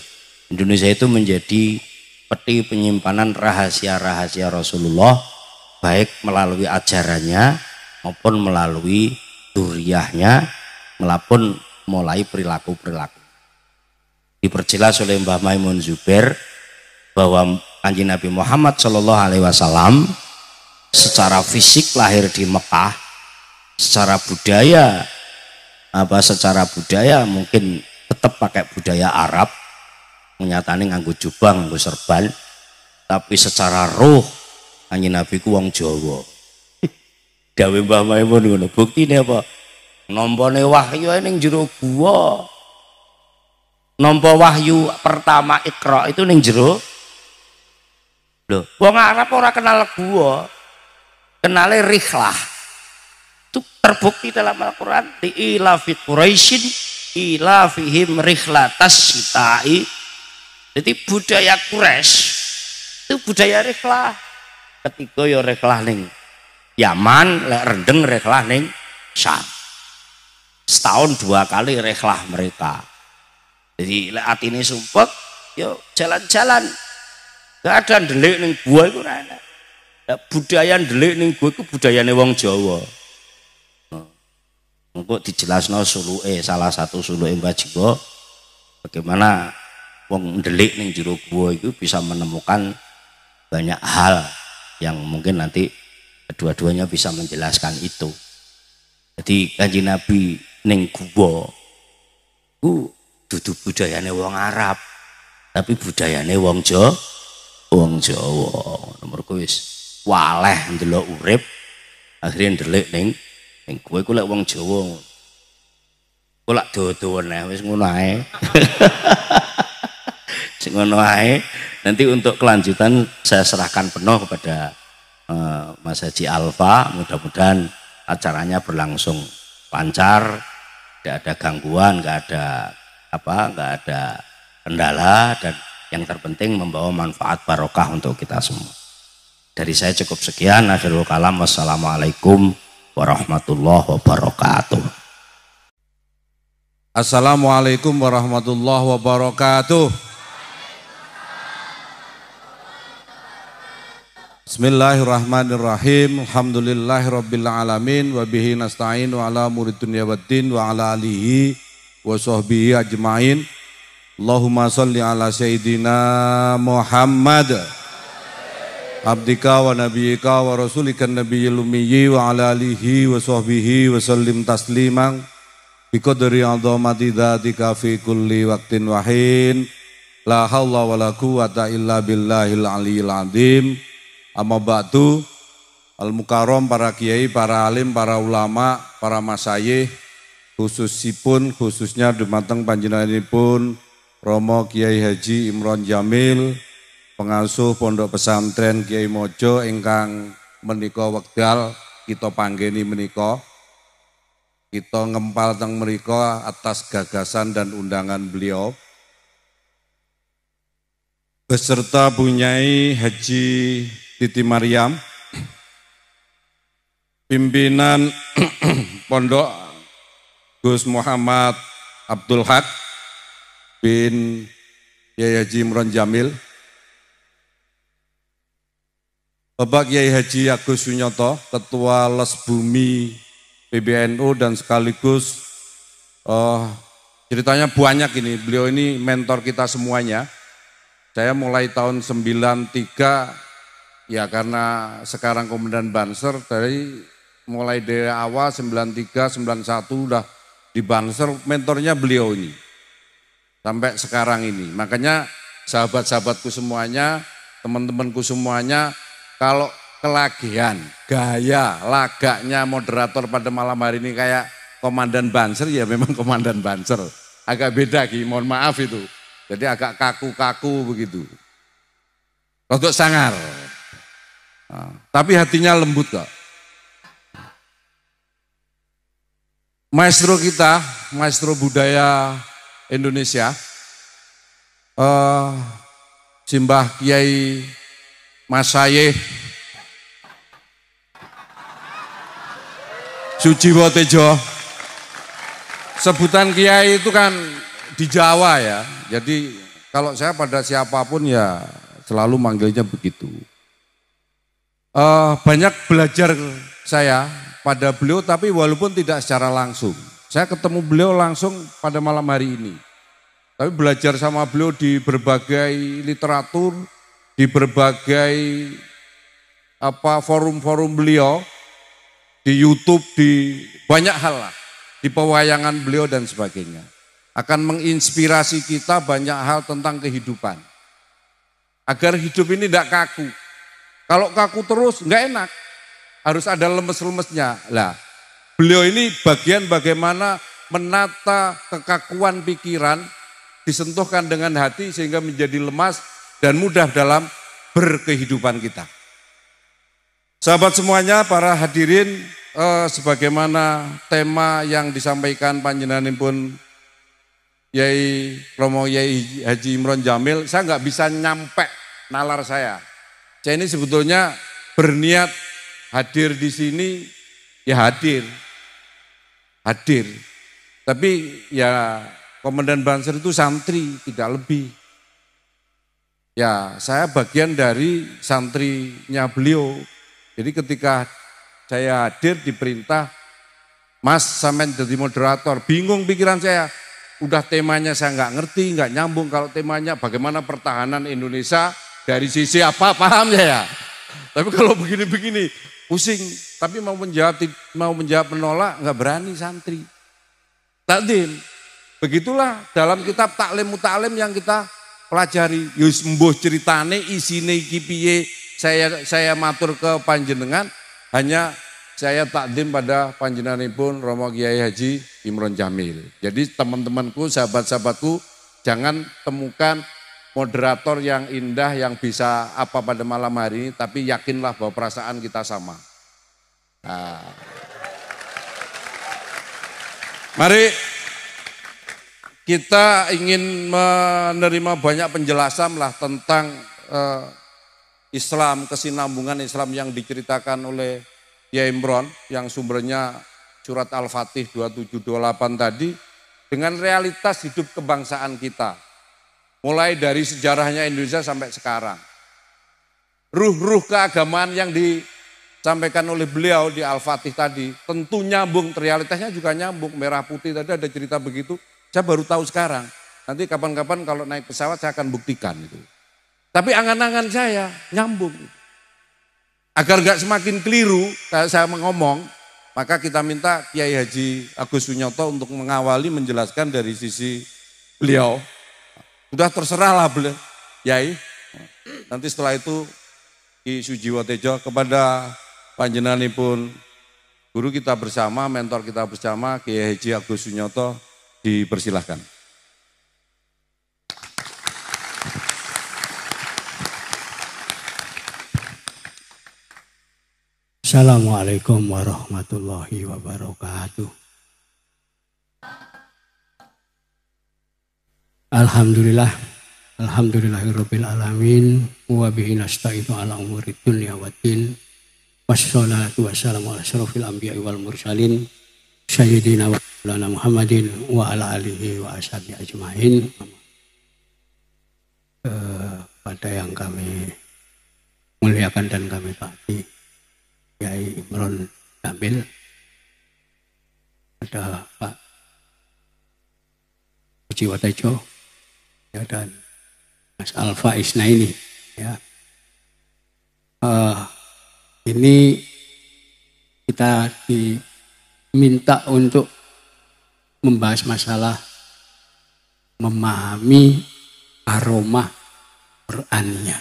Indonesia itu menjadi peti penyimpanan rahasia-rahasia Rasulullah baik melalui ajarannya maupun melalui duriahnya melapun mulai perilaku-perilaku. Diperjelas oleh Mbah Maimun Zubair bahwa Anji Nabi Muhammad Shallallahu Alaihi Wasallam secara fisik lahir di Mekah, secara budaya apa secara budaya mungkin tetap pakai budaya Arab menyatani nganggo jubang nganggo serban tapi secara roh anjing nabi ku wong Jawa Dawe Mbah Maimun ngono. Buktine apa? Nampane wahyu ning jero gua. Nampa wahyu pertama Iqra itu ning jero lho wong Arab ora kenal gua. Kenale rihlah. Itu terbukti dalam Al-Qur'an di ila fi Quraisyin ila fihim rihlatas sitai. Jadi budaya Quraisy itu budaya rihlah. ketika ya rihlah ning Yaman lek rendeng reklah ning Syam. Setahun dua kali reklah mereka. Jadi lek atine sumpek yo jalan-jalan. Gak ada ndelik ning gua iku ora enak. Lek budaya ndelik ning gua iku budayane wong Jawa. Nah, engko dijelasno suluke salah satu suluke Mbah Jiwa bagaimana wong ndelik ning jero gua itu bisa menemukan banyak hal yang mungkin nanti kedua duanya bisa menjelaskan itu. Jadi kanji Nabi Neng gua ku dudu budayane wong Arab tapi budayane wong Jawa wong Jawa nomor kuis. waleh ndelok urip akhirnya ndelik ning ning kue kule wong Jawa ku dodo weneh wis ngono ae sing ngono nanti untuk kelanjutan saya serahkan penuh kepada Eh, Mas Haji Alfa mudah-mudahan acaranya berlangsung lancar tidak ada gangguan nggak ada apa nggak ada kendala dan yang terpenting membawa manfaat barokah untuk kita semua dari saya cukup sekian akhirul kalam wassalamualaikum warahmatullahi wabarakatuh Assalamualaikum warahmatullahi wabarakatuh Bismillahirrahmanirrahim. Alhamdulillahirabbil alamin wa bihi nasta'in wa ala umuri dunya wa ala alihi wa sahbihi ajmain. Allahumma shalli ala sayidina Muhammad abdika wa nabiyika wa rasulika nabiyil ummi wa ala alihi wa sahbihi wa sallim tasliman biqadri azamati dzatika fi kulli waqtin wahin la haula wala quwata illa billahil aliyil azim. Amma ba'du Al-Mukarram para kiai, para alim, para ulama, para masayih sipun, khususnya ini pun Romo Kiai Haji Imron Jamil pengasuh Pondok Pesantren Kiai Mojo ingkang meniko wekdal kita panggeni meniko, kita ngempal teng mereka atas gagasan dan undangan beliau beserta bunyai Haji Titi Mariam, pimpinan pondok Gus Muhammad Abdul Haq bin Kiai Haji Imron Jamil, Bapak Kiai Haji Agus Sunyoto, Ketua Les Bumi PBNU dan sekaligus uh, ceritanya banyak ini, beliau ini mentor kita semuanya. Saya mulai tahun 93 Ya karena sekarang Komandan Banser dari mulai dari awal 93, 91 udah di Banser mentornya beliau ini. Sampai sekarang ini. Makanya sahabat-sahabatku semuanya, teman-temanku semuanya kalau kelagian, gaya, lagaknya moderator pada malam hari ini kayak Komandan Banser ya memang Komandan Banser. Agak beda Ki, mohon maaf itu. Jadi agak kaku-kaku begitu. untuk sangar. Ah, tapi hatinya lembut kok. Maestro kita, maestro budaya Indonesia, uh, Simbah Kiai Masaye, Suci Tejo. Sebutan Kiai itu kan di Jawa ya, jadi kalau saya pada siapapun ya selalu manggilnya begitu uh, banyak belajar saya pada beliau tapi walaupun tidak secara langsung. Saya ketemu beliau langsung pada malam hari ini. Tapi belajar sama beliau di berbagai literatur, di berbagai apa forum-forum beliau di YouTube, di banyak hal lah, di pewayangan beliau dan sebagainya. Akan menginspirasi kita banyak hal tentang kehidupan. Agar hidup ini tidak kaku, kalau kaku terus nggak enak. Harus ada lemes-lemesnya. Lah, beliau ini bagian bagaimana menata kekakuan pikiran disentuhkan dengan hati sehingga menjadi lemas dan mudah dalam berkehidupan kita. Sahabat semuanya, para hadirin eh, sebagaimana tema yang disampaikan pun, Yai Romo Yai Haji Imron Jamil, saya nggak bisa nyampe nalar saya. Saya ini sebetulnya berniat hadir di sini, ya hadir. Hadir. Tapi ya Komandan Banser itu santri, tidak lebih. Ya, saya bagian dari santrinya beliau. Jadi ketika saya hadir diperintah, Mas Samen jadi moderator, bingung pikiran saya. Udah temanya saya nggak ngerti, nggak nyambung kalau temanya bagaimana pertahanan Indonesia dari sisi apa paham ya ya. Tapi kalau begini-begini pusing. Tapi mau menjawab mau menjawab menolak nggak berani santri. Takdim. Begitulah dalam kitab taklim mutalim yang kita pelajari. Yus mbuh ceritane isine iki piye saya saya matur ke panjenengan hanya saya takdim pada pun Romo Kiai Haji Imron Jamil. Jadi teman-temanku, sahabat-sahabatku jangan temukan moderator yang indah yang bisa apa pada malam hari ini, tapi yakinlah bahwa perasaan kita sama. Nah. Mari kita ingin menerima banyak penjelasan lah tentang eh, Islam, kesinambungan Islam yang diceritakan oleh Kiai Imron yang sumbernya surat Al-Fatih 2728 tadi dengan realitas hidup kebangsaan kita Mulai dari sejarahnya Indonesia sampai sekarang. Ruh-ruh keagamaan yang disampaikan oleh beliau di Al-Fatih tadi, tentu nyambung, realitasnya juga nyambung. Merah putih tadi ada cerita begitu, saya baru tahu sekarang. Nanti kapan-kapan kalau naik pesawat saya akan buktikan itu. Tapi angan-angan saya nyambung. Agar gak semakin keliru saya mengomong, maka kita minta Kiai Haji Agus Sunyoto untuk mengawali menjelaskan dari sisi beliau Udah terserah lah beliau. Yai. Nanti setelah itu Ki Sujiwo Tejo kepada pun guru kita bersama, mentor kita bersama Kiai Haji Agus Sunyoto dipersilahkan. Assalamualaikum warahmatullahi wabarakatuh. Alhamdulillah. Alhamdulillahirabbil alamin wa bihi nasta'inu ala umuri dunya waddin. Wassalatu wassalamu ala asyrofil anbiya'i wal mursalin sayyidina wa maulana Muhammadin wa ala alihi wa ashabi ajmain. Eh, pada yang kami muliakan dan kami taati Kiai Imron Kamil ada Pak Jiwa Tejo ya, dan Mas Alfa Isna ini ya uh, ini kita diminta untuk membahas masalah memahami aroma Qurannya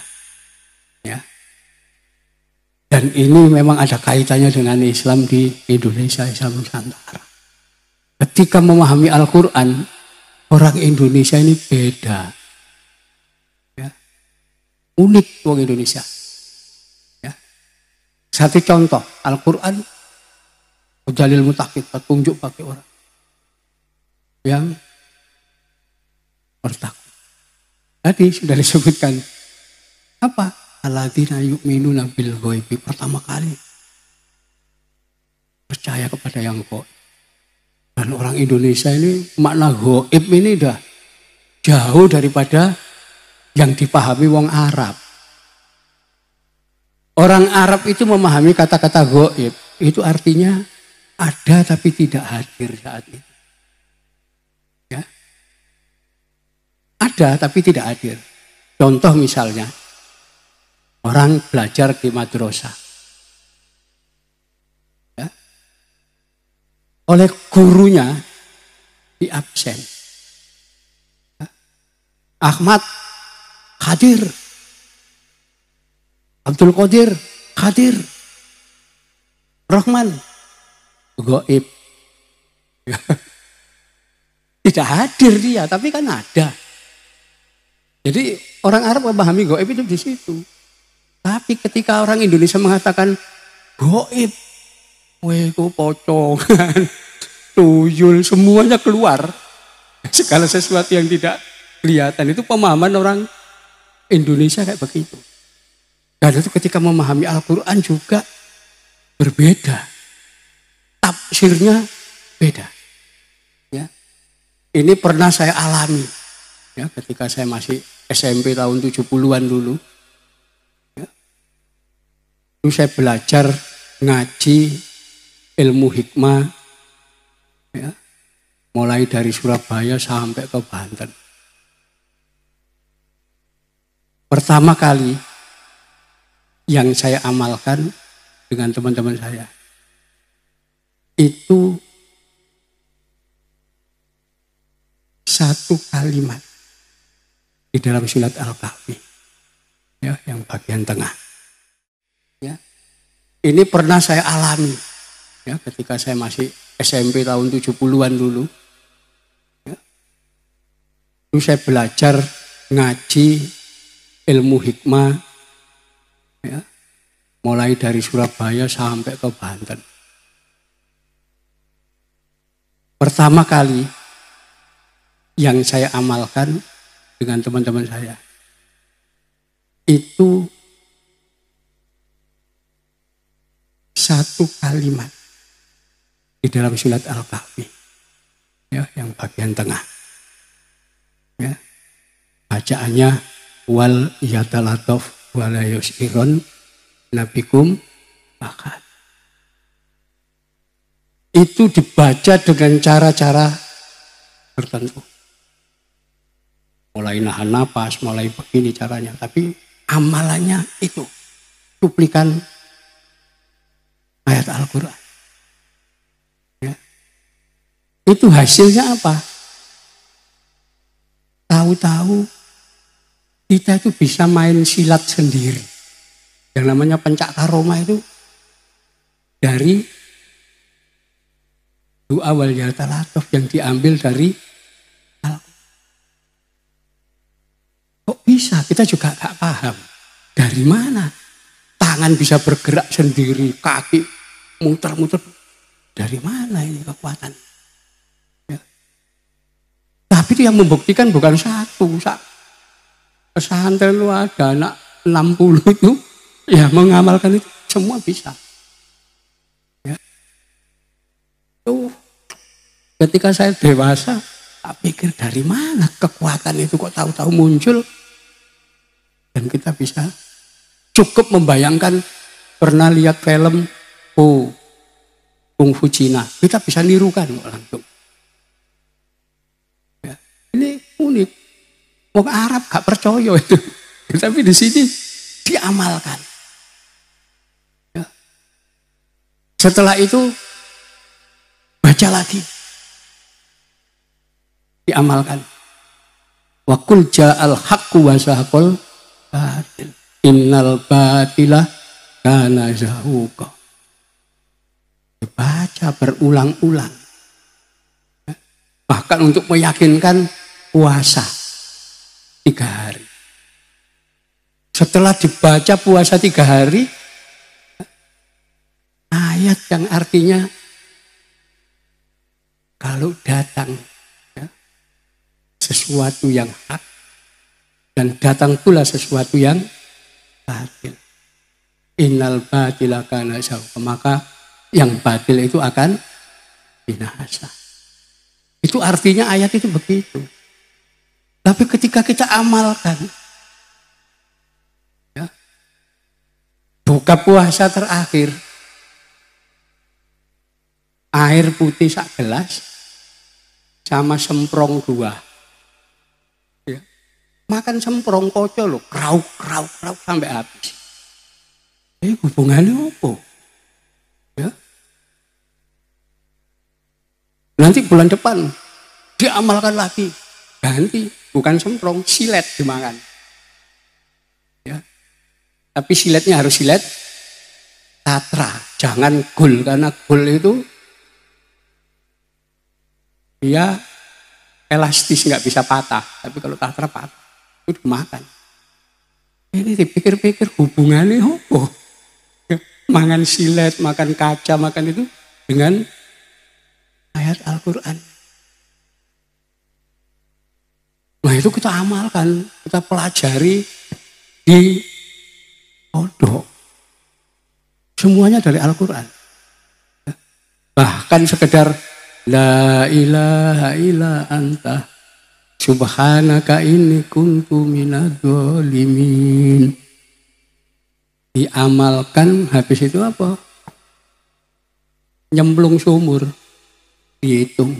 ya dan ini memang ada kaitannya dengan Islam di Indonesia Islam Nusantara ketika memahami Al-Quran Orang Indonesia ini beda. Ya. Unik orang Indonesia. Ya. Satu contoh, Al-Quran, Jalil Mutakit petunjuk bagi orang. Yang bertakut. Tadi sudah disebutkan, apa? Aladina yu'minuna nabil goibi Pertama kali, percaya kepada yang goib. Dan orang Indonesia ini makna goib ini dah jauh daripada yang dipahami wong Arab. Orang Arab itu memahami kata-kata goib. Itu artinya ada tapi tidak hadir saat itu. Ya. Ada tapi tidak hadir. Contoh misalnya, orang belajar di madrasah. oleh gurunya di absen. Ahmad hadir. Abdul Qadir hadir. Rahman goib. Tidak hadir dia, tapi kan ada. Jadi orang Arab memahami goib itu di situ. Tapi ketika orang Indonesia mengatakan goib, kok pocong tuyul semuanya keluar. Segala sesuatu yang tidak kelihatan itu pemahaman orang Indonesia kayak begitu. Dan itu ketika memahami Al-Quran juga berbeda. Tafsirnya beda. Ya. Ini pernah saya alami ya ketika saya masih SMP tahun 70-an dulu. Ya. saya belajar ngaji ilmu hikmah ya, mulai dari Surabaya sampai ke Banten. Pertama kali yang saya amalkan dengan teman-teman saya itu satu kalimat di dalam surat Al-Kahfi ya yang bagian tengah ya ini pernah saya alami ya ketika saya masih SMP tahun 70-an dulu. Ya. itu saya belajar ngaji ilmu hikmah ya, mulai dari Surabaya sampai ke Banten. Pertama kali yang saya amalkan dengan teman-teman saya itu satu kalimat di dalam surat Al-Kahfi. Ya, yang bagian tengah. Ya. Bacaannya wal yatalatof walayus iron nabikum bakat Itu dibaca dengan cara-cara tertentu. Mulai nahan napas, mulai begini caranya. Tapi amalannya itu. Cuplikan ayat Al-Quran. Itu hasilnya apa? Tahu-tahu kita itu bisa main silat sendiri. Yang namanya pencak karoma itu dari doa wal yaltalatof yang diambil dari Kok bisa? Kita juga gak paham. Dari mana? Tangan bisa bergerak sendiri, kaki muter-muter. Dari mana ini kekuatan? Tapi itu yang membuktikan bukan satu. Pesantren lu ada anak 60 itu ya mengamalkan itu semua bisa. Ya. Tuh. Ketika saya dewasa, tak pikir dari mana kekuatan itu kok tahu-tahu muncul. Dan kita bisa cukup membayangkan pernah lihat film oh, Kung Fu Cina. Kita bisa nirukan langsung. unik. Wong Arab gak percaya itu. Tapi di sini diamalkan. Ya. Setelah itu baca lagi. Diamalkan. Wakul ja'al haqqu wa sahaqal batil. Innal batila kana zahuqa. Baca berulang-ulang. Ya. Bahkan untuk meyakinkan puasa tiga hari. Setelah dibaca puasa tiga hari, ayat yang artinya kalau datang ya, sesuatu yang hak dan datang pula sesuatu yang batil. Innal batil akan maka yang batil itu akan binasa. Itu artinya ayat itu begitu. Tapi ketika kita amalkan, ya, buka puasa terakhir, air putih sak gelas sama semprong dua. Ya. Makan semprong koco lo, krauk krauk krauk sampai habis. ini eh, hubungannya apa? Ya. Nanti bulan depan diamalkan lagi, ganti Bukan semprong, silet dimakan. Ya. Tapi siletnya harus silet tatra, jangan gul karena gul itu dia elastis nggak bisa patah, tapi kalau tatra patah itu dimakan. Ini dipikir-pikir hubungannya oh, Ya, mangan silet, makan kaca, makan itu dengan ayat Al-Quran. Nah itu kita amalkan, kita pelajari di pondok. Semuanya dari Al-Quran. Bahkan sekedar La ilaha illa anta subhanaka ini kuntu minadolimin Diamalkan habis itu apa? Nyemplung sumur. Dihitung.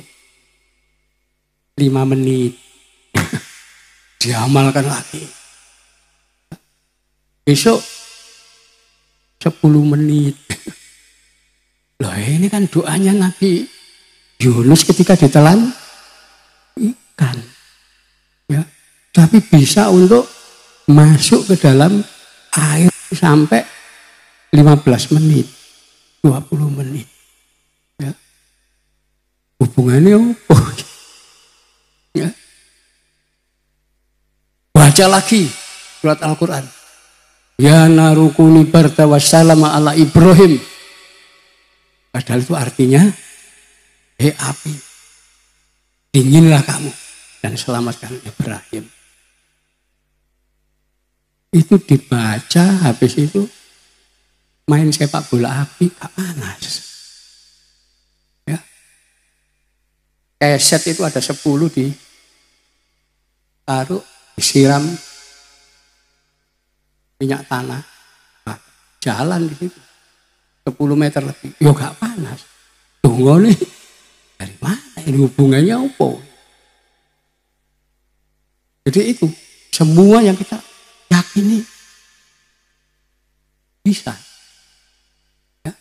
lima menit diamalkan lagi. Besok 10 menit. Loh ini kan doanya Nabi Yunus ketika ditelan ikan. Ya, tapi bisa untuk masuk ke dalam air sampai 15 menit, 20 menit. Ya. Hubungannya apa? baca lagi surat Al-Quran. Ya narukuni barta allah ala Ibrahim. Padahal itu artinya, hei api, dinginlah kamu dan selamatkan Ibrahim. Itu dibaca habis itu main sepak bola api gak panas. Ya. Keset itu ada sepuluh di taruh disiram minyak tanah nah, jalan di situ 10 meter lebih yo gak panas tunggu nih dari mana ini hubungannya apa jadi itu semua yang kita yakini bisa ya.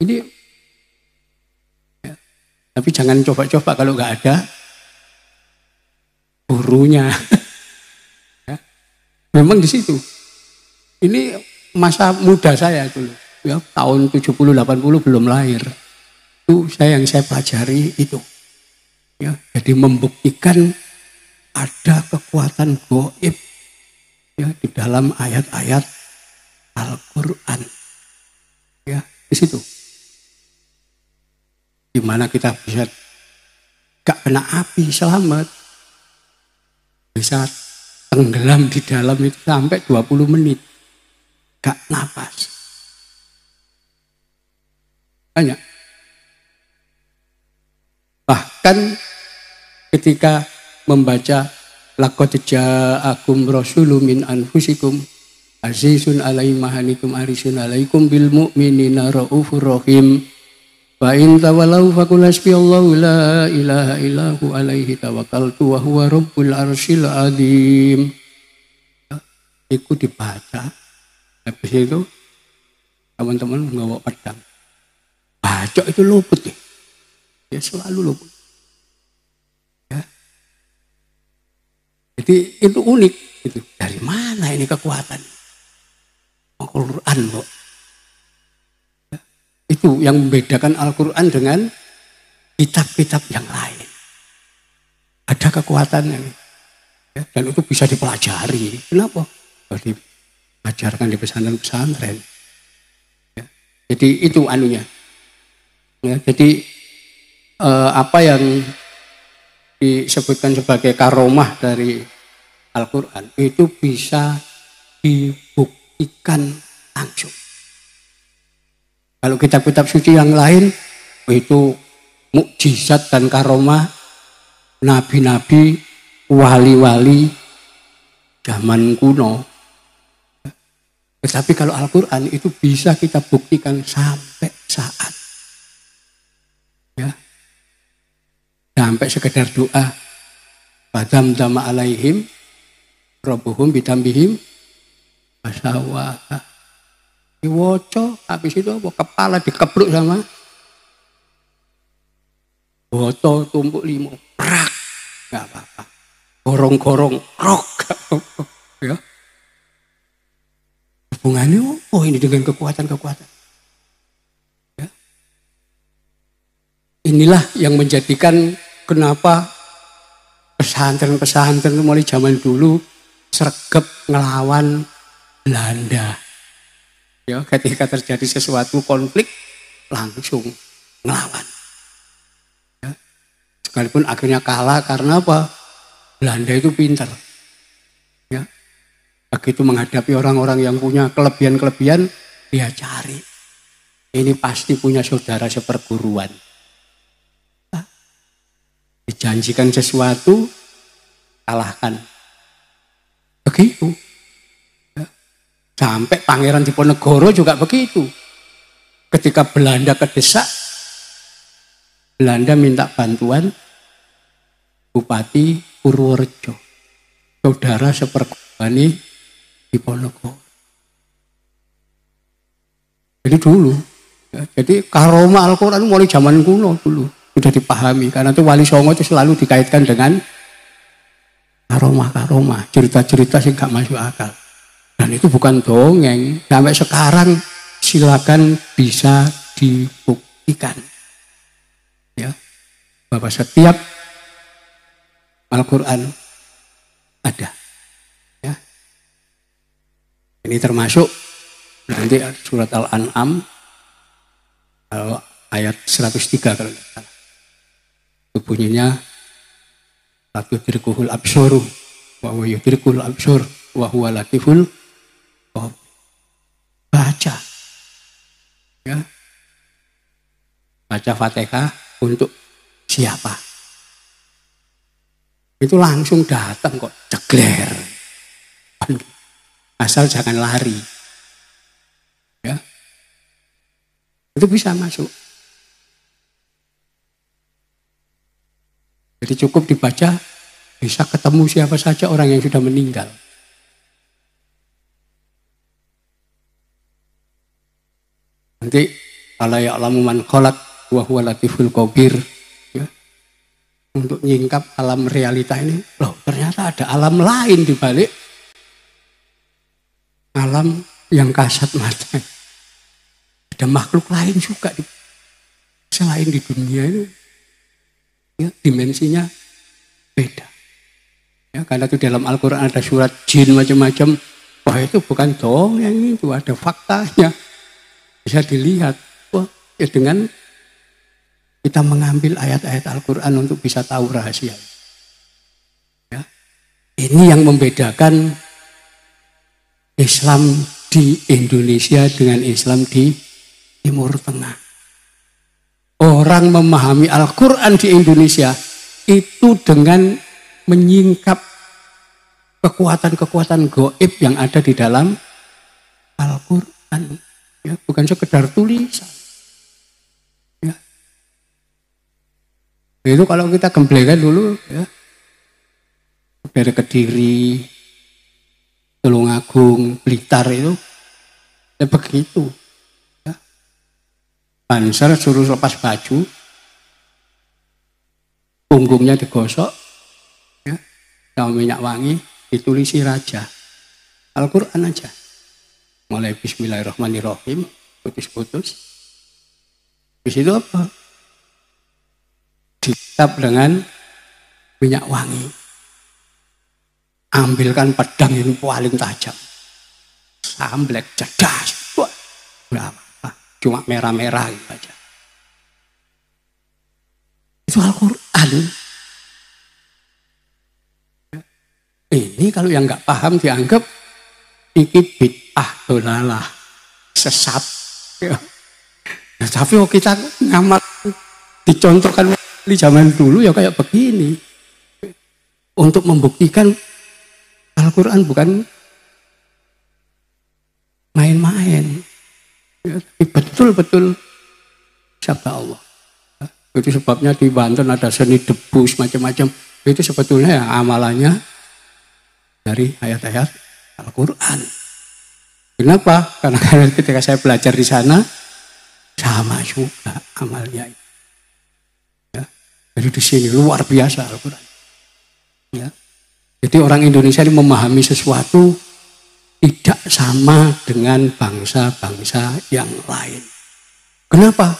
ini ya. tapi jangan coba-coba kalau nggak ada gurunya. ya. Memang di situ. Ini masa muda saya dulu. Ya, tahun 70-80 belum lahir. Itu saya yang saya pelajari itu. Ya, jadi membuktikan ada kekuatan goib ya, di dalam ayat-ayat Al-Quran. Ya, di situ. mana kita bisa gak kena api selamat bisa tenggelam di dalam itu sampai 20 menit. Gak nafas. Banyak. Bahkan ketika membaca lakot ja'akum rasulun min anfusikum azizun alaihi mahanitum arisun alaikum bil mu'minina raufur rahim Fa in tawalau faqul hasbiyallahu la ilaha illahu alaihi tawakkaltu wa huwa rabbul arsyil azim. Itu dibaca. Habis itu teman-teman menggawa pedang. Baca itu luput ya. Dia ya, selalu luput. Ya. Jadi itu unik. Itu dari mana ini kekuatan? Al-Quran loh. Itu yang membedakan Al-Quran dengan kitab-kitab yang lain. Ada kekuatannya. Ya, dan itu bisa dipelajari. Kenapa? Kalau diajarkan di pesantren-pesantren. Ya, jadi itu anunya. Ya, jadi eh, apa yang disebutkan sebagai karomah dari Al-Quran itu bisa dibuktikan langsung. Kalau kitab-kitab suci yang lain itu mukjizat dan karomah nabi-nabi, wali-wali zaman kuno. Tetapi kalau Al-Quran itu bisa kita buktikan sampai saat. Ya. Sampai sekedar doa. Badam dama alaihim, robuhum bitambihim, wasawaha diwoco habis itu apa kepala dikepluk sama botol tumpuk limo prak nggak apa-apa gorong-gorong rok ya hubungannya oh ini dengan kekuatan-kekuatan ya. inilah yang menjadikan kenapa pesantren-pesantren mulai zaman dulu sergap ngelawan Belanda Ya, ketika terjadi sesuatu konflik langsung ngelawan. Ya. Sekalipun akhirnya kalah karena apa? Belanda itu pintar. Ya. Begitu menghadapi orang-orang yang punya kelebihan-kelebihan, dia cari. Ini pasti punya saudara seperguruan. Nah, dijanjikan sesuatu, kalahkan. Begitu. Sampai Pangeran Diponegoro juga begitu. Ketika Belanda kedesak, Belanda minta bantuan Bupati Purworejo. Saudara seperguruan Diponegoro. Jadi dulu, ya, jadi karoma Al-Quran mulai zaman kuno dulu sudah dipahami karena itu Wali Songo itu selalu dikaitkan dengan karoma karoma cerita-cerita sih gak masuk akal dan itu bukan dongeng. Sampai sekarang silakan bisa dibuktikan. Ya. Bahwa setiap Al-Qur'an ada. Ya. Ini termasuk nanti surat Al-An'am ayat 103 kalau tidak salah. Itu bunyinya satu dirkuhul absuru wa yudrikul absur wa huwa latiful Ya. Baca Fatihah untuk siapa? Itu langsung datang kok cegler. Asal jangan lari. Ya. Itu bisa masuk. Jadi cukup dibaca bisa ketemu siapa saja orang yang sudah meninggal. Nanti ala ya'lamu man kholak wa huwa latiful qabir. Ya. Untuk nyingkap alam realita ini, loh ternyata ada alam lain di balik alam yang kasat mata. Ada makhluk lain juga di, selain di dunia ini Ya, dimensinya beda. Ya, karena itu dalam Al-Quran ada surat jin macam-macam. Wah itu bukan yang itu ada faktanya bisa dilihat oh, ya dengan kita mengambil ayat-ayat Al-Quran untuk bisa tahu rahasia. Ya. Ini yang membedakan Islam di Indonesia dengan Islam di Timur Tengah. Orang memahami Al-Quran di Indonesia itu dengan menyingkap kekuatan-kekuatan goib yang ada di dalam Al-Quran. Ya, bukan sekedar tulisan. Ya. Itu kalau kita gemblengan dulu ya. Dari Kediri, Tulungagung, Blitar itu ya begitu. Ya. Banser suruh lepas baju, punggungnya digosok, ya, minyak wangi, ditulisi raja. Al-Quran aja mulai Bismillahirrahmanirrahim putus-putus di situ apa ditap dengan minyak wangi ambilkan pedang yang paling tajam samblek cerdas nggak cuma merah-merah gitu aja itu Al-Quran ini kalau yang nggak paham dianggap iki bid'ah dolalah sesat ya. nah, tapi kalau kita ngamat dicontohkan di zaman dulu ya kayak begini untuk membuktikan Al-Quran bukan main-main ya, betul-betul siapa Allah itu sebabnya di Banten ada seni debus macam-macam itu sebetulnya ya, amalannya dari ayat-ayat Al-Quran. Kenapa? Karena ketika saya belajar di sana, sama juga amalnya itu. Ya. Jadi di sini luar biasa Al-Quran. Ya. Jadi orang Indonesia ini memahami sesuatu tidak sama dengan bangsa-bangsa yang lain. Kenapa?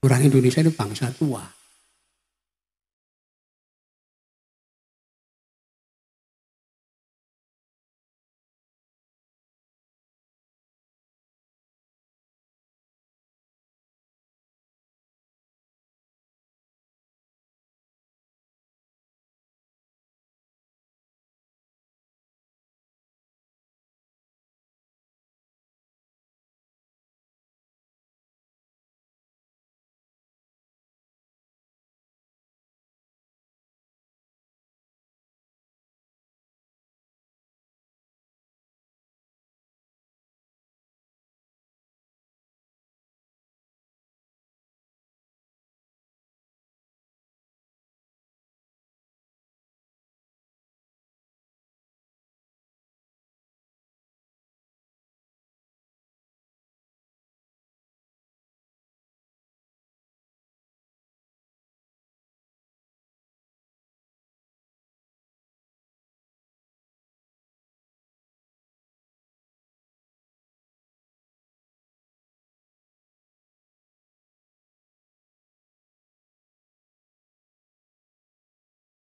Orang Indonesia ini bangsa tua.